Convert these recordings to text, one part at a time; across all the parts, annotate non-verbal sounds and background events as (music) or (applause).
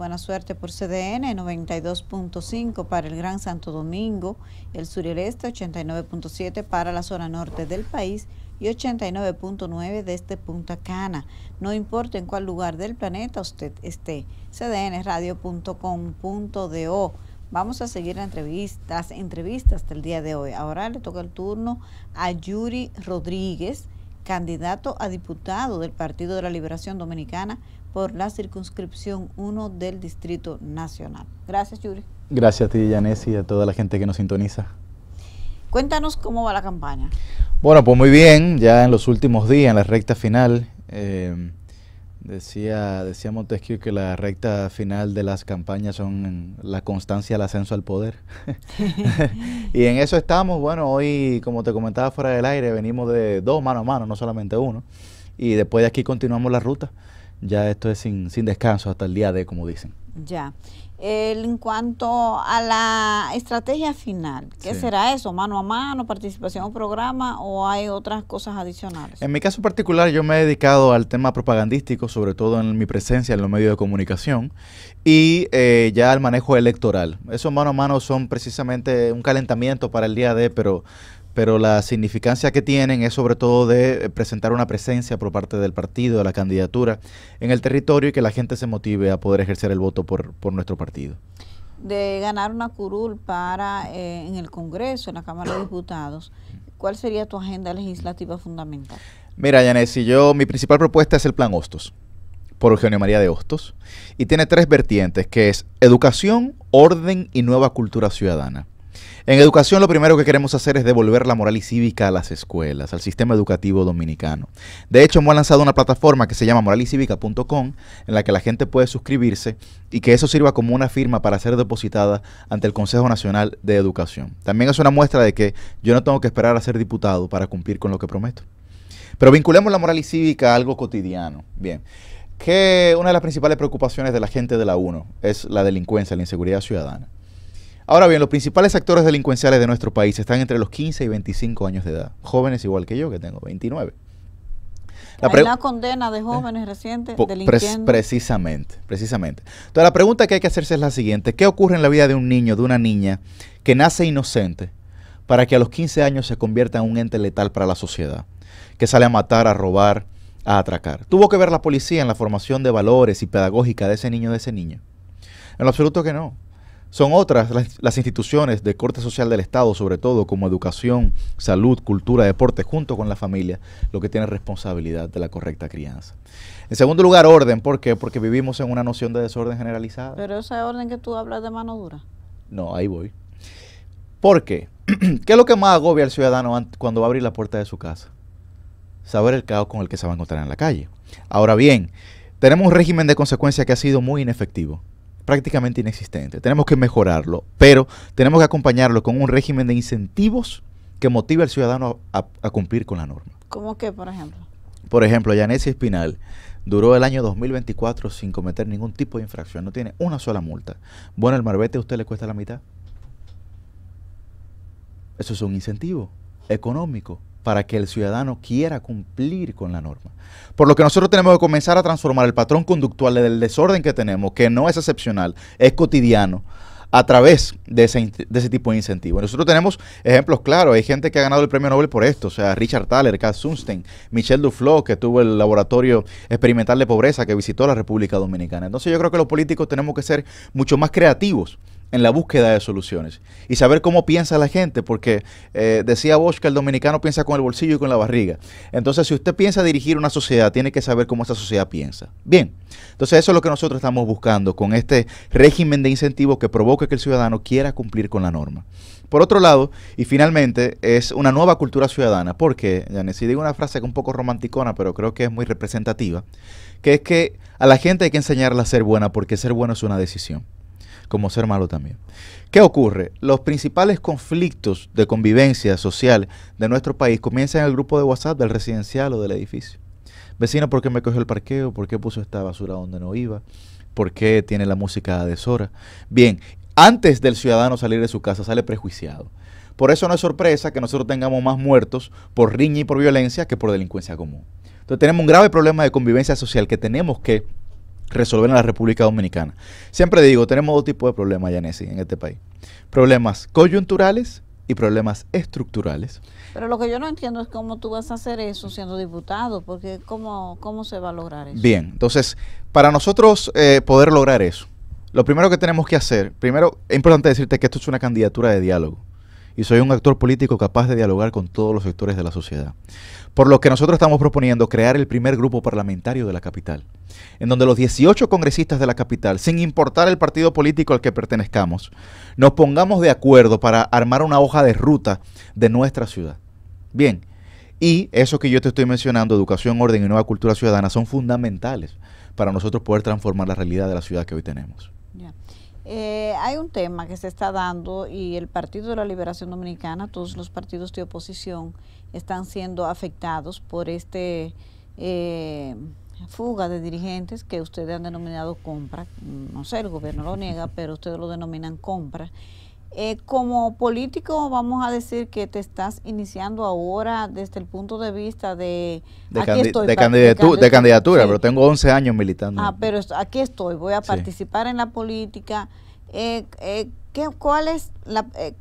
Buena suerte por CDN 92.5 para el Gran Santo Domingo, el sur y el este 89.7 para la zona norte del país y 89.9 desde este Punta Cana. No importa en cuál lugar del planeta usted esté, cdnradio.com.do. Vamos a seguir las entrevistas, entrevistas del día de hoy. Ahora le toca el turno a Yuri Rodríguez candidato a diputado del Partido de la Liberación Dominicana por la circunscripción 1 del Distrito Nacional. Gracias, Yuri. Gracias a ti, Yanesi, y a toda la gente que nos sintoniza. Cuéntanos cómo va la campaña. Bueno, pues muy bien, ya en los últimos días, en la recta final, eh, Decía, decía Montesquieu que la recta final de las campañas son la constancia al ascenso al poder. (laughs) y en eso estamos. Bueno, hoy, como te comentaba fuera del aire, venimos de dos mano a mano, no solamente uno. Y después de aquí continuamos la ruta. Ya esto es sin, sin descanso hasta el día de, como dicen. Ya. en cuanto a la estrategia final, ¿qué será eso? ¿Mano a mano, participación en programa o hay otras cosas adicionales? En mi caso particular yo me he dedicado al tema propagandístico, sobre todo en mi presencia en los medios de comunicación y eh, ya al manejo electoral. Esos mano a mano son precisamente un calentamiento para el día de, pero pero la significancia que tienen es sobre todo de eh, presentar una presencia por parte del partido, de la candidatura en el territorio y que la gente se motive a poder ejercer el voto por, nuestro partido. De ganar una curul para eh, en el Congreso, en la Cámara de Diputados, ¿cuál sería tu agenda legislativa fundamental? Mira, Yanessi, yo mi principal propuesta es el Plan Hostos, por Eugenio María de Hostos, y tiene tres vertientes, que es educación, orden y nueva cultura ciudadana. En educación lo primero que queremos hacer es devolver la moral y cívica a las escuelas, al sistema educativo dominicano. De hecho, hemos lanzado una plataforma que se llama moralycivica.com, en la que la gente puede suscribirse y que eso sirva como una firma para ser depositada ante el Consejo Nacional de Educación. También es una muestra de que yo no tengo que esperar a ser diputado para cumplir con lo que prometo. Pero vinculemos la moral y cívica a algo cotidiano. Bien que una de las principales preocupaciones de la gente de la UNO es la delincuencia, la inseguridad ciudadana. Ahora bien, los principales actores delincuenciales de nuestro país están entre los 15 y 25 años de edad. Jóvenes igual que yo, que tengo 29. La condena de jóvenes eh, recientes delincuentes. precisamente, precisamente. Entonces la pregunta que hay que hacerse es la siguiente. ¿Qué ocurre en la vida de un niño, de una niña, que nace inocente para que a los 15 años se convierta en un ente letal para la sociedad? Que sale a matar, a robar, a atracar. ¿Tuvo que ver la policía en la formación de valores y pedagógica de ese niño, de ese niño? En lo absoluto que no. Son otras las, instituciones de corte social del Estado, sobre todo como educación, salud, cultura, deporte, junto con la familia, lo que tiene responsabilidad de la correcta crianza. En segundo lugar, orden. ¿Por qué? Porque vivimos en una noción de desorden generalizada. Pero esa orden que tú hablas de mano dura. No, ahí voy. ¿Por qué? (clears throat) ¿Qué es lo que más agobia al ciudadano cuando va a abrir la puerta de su casa? Saber el caos con el que se va a encontrar en la calle. Ahora bien, tenemos un régimen de consecuencia que ha sido muy inefectivo prácticamente inexistente. Tenemos que mejorarlo, pero tenemos que acompañarlo con un régimen de incentivos que motive al ciudadano a, cumplir con la norma. ¿Cómo que, por ejemplo? Por ejemplo, Yanessi Espinal duró el año 2024 sin cometer ningún tipo de infracción, no tiene una sola multa. Bueno, el marbete a usted le cuesta la mitad. Eso es un incentivo económico para que el ciudadano quiera cumplir con la norma. Por lo que nosotros tenemos que comenzar a transformar el patrón conductual del desorden que tenemos, que no es excepcional, es cotidiano, a través de ese, tipo de incentivos. Nosotros tenemos ejemplos claros, hay gente que ha ganado el premio Nobel por esto, o sea, Richard Thaler, Carl Sunstein, Michel Duflo, que tuvo el laboratorio experimental de pobreza que visitó la República Dominicana. Entonces yo creo que los políticos tenemos que ser mucho más creativos en la búsqueda de soluciones y saber cómo piensa la gente, porque eh, decía Bosch que el dominicano piensa con el bolsillo y con la barriga. Entonces, si usted piensa dirigir una sociedad, tiene que saber cómo esa sociedad piensa. Bien, entonces eso es lo que nosotros estamos buscando con este régimen de incentivos que provoque que el ciudadano quiera cumplir con la norma. Por otro lado, y finalmente, es una nueva cultura ciudadana, porque, Janet, si digo una frase que un poco romanticona, pero creo que es muy representativa, que es que a la gente hay que enseñarla a ser buena, porque ser bueno es una decisión como ser malo también. ¿Qué ocurre? Los principales conflictos de convivencia social de nuestro país comienzan en el grupo de WhatsApp del residencial o del edificio. Vecino, ¿por qué me cogió el parqueo? ¿Por qué puso esta basura donde no iba? ¿Por qué tiene la música a deshora? Bien, antes del ciudadano salir de su casa sale prejuiciado. Por eso no es sorpresa que nosotros tengamos más muertos por riña y por violencia que por delincuencia común. Entonces tenemos un grave problema de convivencia social que tenemos que resolver en la República Dominicana. Siempre digo, tenemos dos tipos de problemas, Yanesi, en este país. Problemas coyunturales y problemas estructurales. Pero lo que yo no entiendo es cómo tú vas a hacer eso siendo diputado, porque cómo, cómo se va a lograr eso. Bien, entonces, para nosotros eh, poder lograr eso, lo primero que tenemos que hacer, primero, es importante decirte que esto es una candidatura de diálogo y soy un actor político capaz de dialogar con todos los sectores de la sociedad. Por lo que nosotros estamos proponiendo crear el primer grupo parlamentario de la capital, en donde los 18 congresistas de la capital, sin importar el partido político al que pertenezcamos, nos pongamos de acuerdo para armar una hoja de ruta de nuestra ciudad. Bien, y eso que yo te estoy mencionando, educación, orden y nueva cultura ciudadana, son fundamentales para nosotros poder transformar la realidad de la ciudad que hoy tenemos. Eh, hay un tema que se está dando y el Partido de la Liberación Dominicana, todos los partidos de oposición están siendo afectados por este eh, fuga de dirigentes que ustedes han denominado compra. No sé, el gobierno lo niega, pero ustedes lo denominan compra. Eh, como político, vamos a decir que te estás iniciando ahora desde el punto de vista de... De, aquí de, candidatura, pero tengo 11 años militando. Ah, pero aquí estoy, voy a participar en la política. Eh, eh, ¿qué, cuál es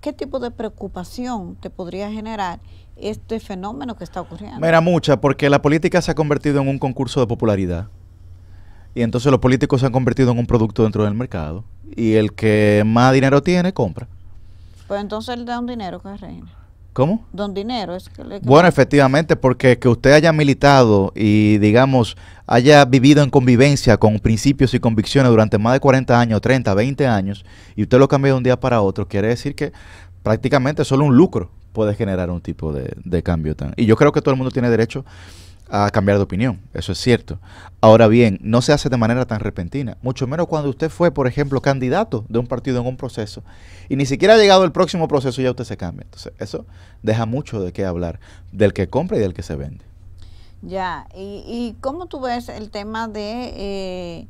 ¿Qué tipo de preocupación te podría generar este fenómeno que está ocurriendo? Mira, mucha, porque la política se ha convertido en un concurso de popularidad. Y entonces los políticos se han convertido en un producto dentro del mercado. Y el que más dinero tiene, compra. Pues entonces él da un dinero que reina. ¿Cómo? Don Dinero. Es Bueno, efectivamente, porque que usted haya militado y, digamos, haya vivido en convivencia con principios y convicciones durante más de 40 años, 30, 20 años, y usted lo cambia de un día para otro, quiere decir que prácticamente solo un lucro puede generar un tipo de, de cambio. Tan. Y yo creo que todo el mundo tiene derecho a cambiar de opinión, eso es cierto. Ahora bien, no se hace de manera tan repentina, mucho menos cuando usted fue, por ejemplo, candidato de un partido en un proceso y ni siquiera ha llegado el próximo proceso y ya usted se cambia. Entonces, eso deja mucho de qué hablar del que compra y del que se vende. Ya, ¿y, y cómo tú ves el tema de eh,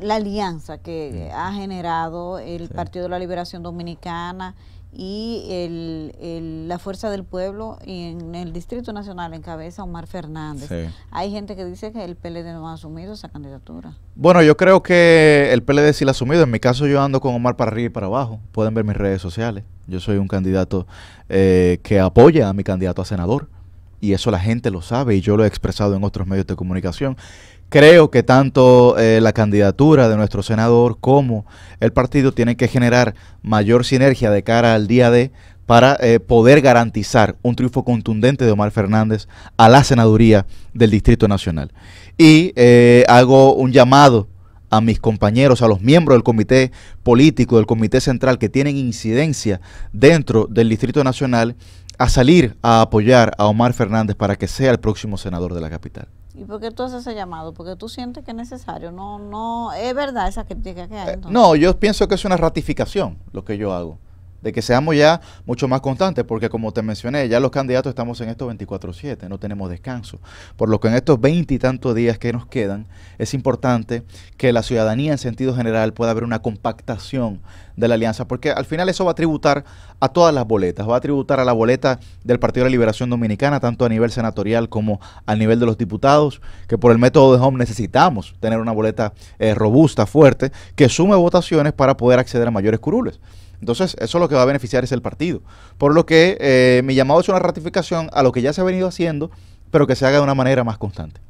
la alianza que mm. ha generado el Partido de la Liberación Dominicana y el, la Fuerza del Pueblo en el Distrito Nacional encabeza Omar Fernández. Hay gente que dice que el PLD no ha asumido esa candidatura. Bueno, yo creo que el PLD sí la ha asumido. En mi caso yo ando con Omar para arriba y para abajo. Pueden ver mis redes sociales. Yo soy un candidato eh, que apoya a mi candidato a senador. Y eso la gente lo sabe y yo lo he expresado en otros medios de comunicación. Creo que tanto eh, la candidatura de nuestro senador como el partido tienen que generar mayor sinergia de cara al día de para eh, poder garantizar un triunfo contundente de Omar Fernández a la senaduría del Distrito Nacional. Y eh, hago un llamado a mis compañeros, a los miembros del comité político, del comité central que tienen incidencia dentro del Distrito Nacional, a salir a apoyar a Omar Fernández para que sea el próximo senador de la capital. ¿Y por qué tú haces ese llamado? Porque tú sientes que es necesario. No, no, es verdad esa crítica que hay. Eh, no, yo pienso que es una ratificación lo que yo hago de que seamos ya mucho más constantes, porque como te mencioné, ya los candidatos estamos en estos 24/7, no tenemos descanso. Por lo que en estos 20 y tantos días que nos quedan, es importante que la ciudadanía en sentido general pueda haber una compactación de la alianza, porque al final eso va a tributar a todas las boletas, va a tributar a la boleta del Partido de la Liberación Dominicana, tanto a nivel senatorial como a nivel de los diputados, que por el método de Home necesitamos tener una boleta eh, robusta, fuerte, que sume votaciones para poder acceder a mayores curules. Entonces, eso lo que va a beneficiar es el partido. Por lo que eh, mi llamado es una ratificación a lo que ya se ha venido haciendo, pero que se haga de una manera más constante.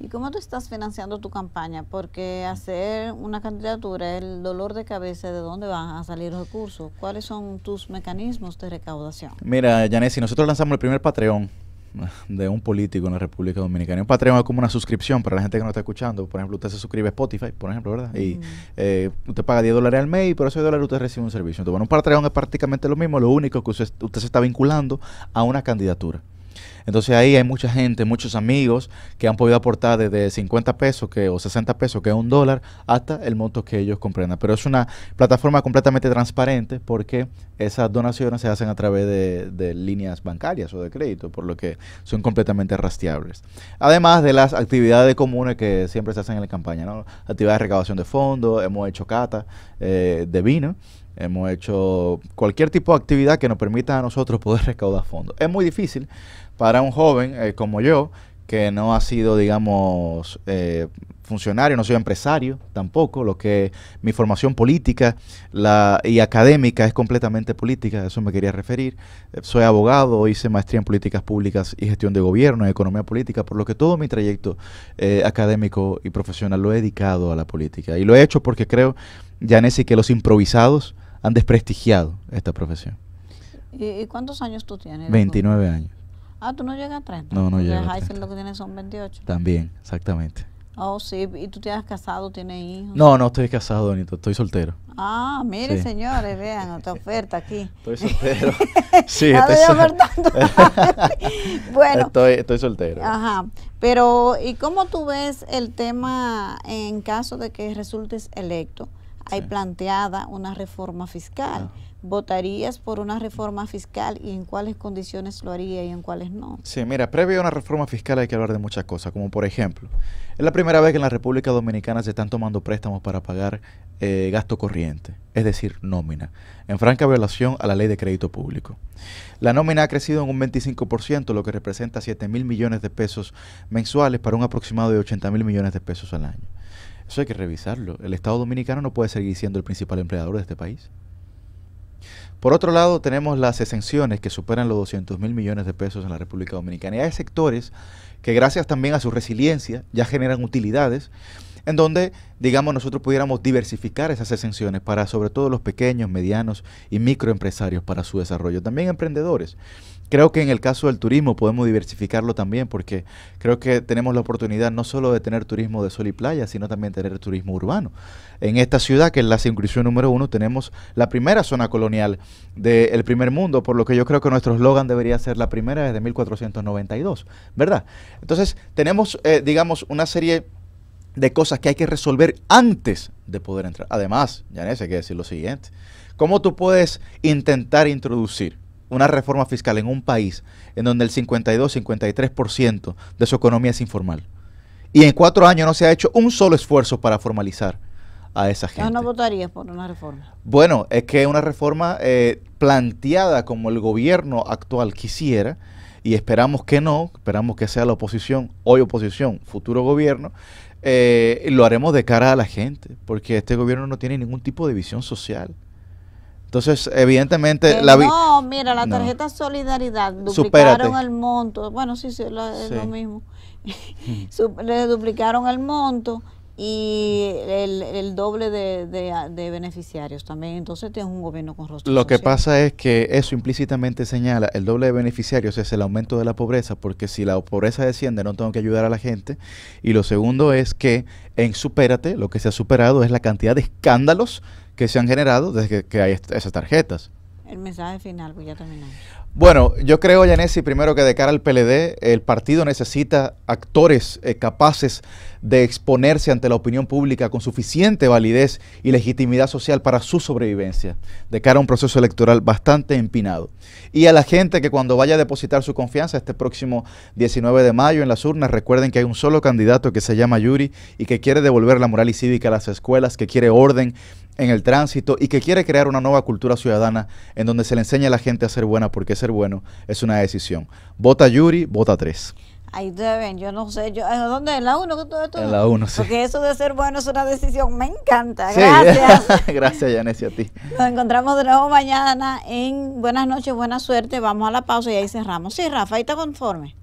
¿Y cómo tú estás financiando tu campaña? Porque hacer una candidatura, el dolor de cabeza, ¿de dónde van a salir los recursos? ¿Cuáles son tus mecanismos de recaudación? Mira, Yanesi, nosotros lanzamos el primer Patreon de un político en la República Dominicana. Un Patreon es como una suscripción para la gente que no está escuchando. Por ejemplo, usted se suscribe a Spotify, por ejemplo, ¿verdad? Y eh, usted paga 10 dólares al mes y por esos 10 dólares usted recibe un servicio. Entonces, bueno, un Patreon es prácticamente lo mismo, lo único que usted, usted se está vinculando a una candidatura. Entonces ahí hay mucha gente, muchos amigos que han podido aportar desde 50 pesos que, o 60 pesos, que es un dólar, hasta el monto que ellos comprendan. Pero es una plataforma completamente transparente porque esas donaciones se hacen a través de, líneas bancarias o de crédito, por lo que son completamente rastreables. Además de las actividades comunes que siempre se hacen en la campaña, ¿no? actividades de recaudación de fondos, hemos hecho cata eh, de vino. Hemos hecho cualquier tipo de actividad que nos permita a nosotros poder recaudar fondos. Es muy difícil para un joven eh, como yo, que no ha sido, digamos, eh, funcionario, no soy empresario tampoco, lo que mi formación política y académica es completamente política, eso me quería referir. Eh, soy abogado, hice maestría en políticas públicas y gestión de gobierno, en economía política, por lo que todo mi trayecto académico y profesional lo he dedicado a la política. Y lo he hecho porque creo, Janessi, que los improvisados han desprestigiado esta profesión. ¿Y cuántos años tú tienes? 29 años. Ah, tú no llegas a 30. No, no llegas. Heisen lo que tiene, son 28. También, exactamente. Oh, sí. ¿Y tú te has casado, tienes hijos? No, no estoy casado, Donito. Estoy soltero. Ah, mire, señores, vean esta oferta aquí. Estoy soltero. (laughs) sí, estoy soltero. (laughs) bueno. Estoy, estoy soltero. Ajá. Pero, ¿y cómo tú ves el tema en caso de que resultes electo? Hay planteada una reforma fiscal. ¿Votarías por una reforma fiscal y en cuáles condiciones lo haría y en cuáles no? Sí, mira, previo a una reforma fiscal hay que hablar de muchas cosas, como por ejemplo, es la primera vez que en la República Dominicana se están tomando préstamos para pagar eh, gasto corriente, es decir, nómina, en franca violación a la ley de crédito público. La nómina ha crecido en un 25%, lo que representa 7 mil millones de pesos mensuales para un aproximado de 80 mil millones de pesos al año. Eso hay que revisarlo. El Estado Dominicano no puede seguir siendo el principal empleador de este país. Por otro lado, tenemos las exenciones que superan los 200 mil millones de pesos en la República Dominicana. Y hay sectores que gracias también a su resiliencia ya generan utilidades en donde, digamos, nosotros pudiéramos diversificar esas exenciones para sobre todo los pequeños, medianos y microempresarios para su desarrollo, también emprendedores. Creo que en el caso del turismo podemos diversificarlo también porque creo que tenemos la oportunidad no solo de tener turismo de sol y playa, sino también tener turismo urbano. En esta ciudad, que es la circunscripción número uno, tenemos la primera zona colonial del primer mundo, por lo que yo creo que nuestro eslogan debería ser la primera desde 1492, ¿verdad? Entonces, tenemos, eh, digamos, una serie de cosas que hay que resolver antes de poder entrar. Además, no hay que decir lo siguiente. ¿Cómo tú puedes intentar introducir una reforma fiscal en un país en donde el 52-53% de su economía es informal? Y en cuatro años no se ha hecho un solo esfuerzo para formalizar a esa gente. no votarías por una reforma. Bueno, es que una reforma eh, planteada como el gobierno actual quisiera, y esperamos que no, esperamos que sea la oposición, hoy oposición, futuro gobierno, eh, lo haremos de cara a la gente, porque este gobierno no tiene ningún tipo de visión social. Entonces, evidentemente... Eh, la no, mira, la tarjeta Solidaridad, duplicaron el monto. Bueno, sí, sí, es lo mismo. Mm. (laughs) le duplicaron el monto y el, el doble de, beneficiarios también. Entonces tienes un gobierno con rostro. Lo que pasa es que eso implícitamente señala el doble de beneficiarios es el aumento de la pobreza, porque si la pobreza desciende no tengo que ayudar a la gente. Y lo segundo es que en Supérate lo que se ha superado es la cantidad de escándalos que se han generado desde que, hay esas tarjetas. El mensaje final, pues ya terminamos. Bueno, yo creo, Yanesi, primero que de cara al PLD, el partido necesita actores eh, capaces de exponerse ante la opinión pública con suficiente validez y legitimidad social para su sobrevivencia, de cara a un proceso electoral bastante empinado. Y a la gente que cuando vaya a depositar su confianza este próximo 19 de mayo en las urnas, recuerden que hay un solo candidato que se llama Yuri y que quiere devolver la moral y cívica a las escuelas, que quiere orden en el tránsito y que quiere crear una nueva cultura ciudadana en donde se le enseña a la gente a ser buena porque es bueno, es una decisión. Vota Yuri, vota tres. Ahí deben, yo no sé, ¿dónde? ¿En la 1? En la 1, sí. Porque eso de ser bueno es una decisión, me encanta, gracias. (laughs) gracias, Yanesia, a ti. Nos encontramos de nuevo mañana en Buenas noches, buena suerte, vamos a la pausa y ahí cerramos. Sí, Rafa, ahí está conforme.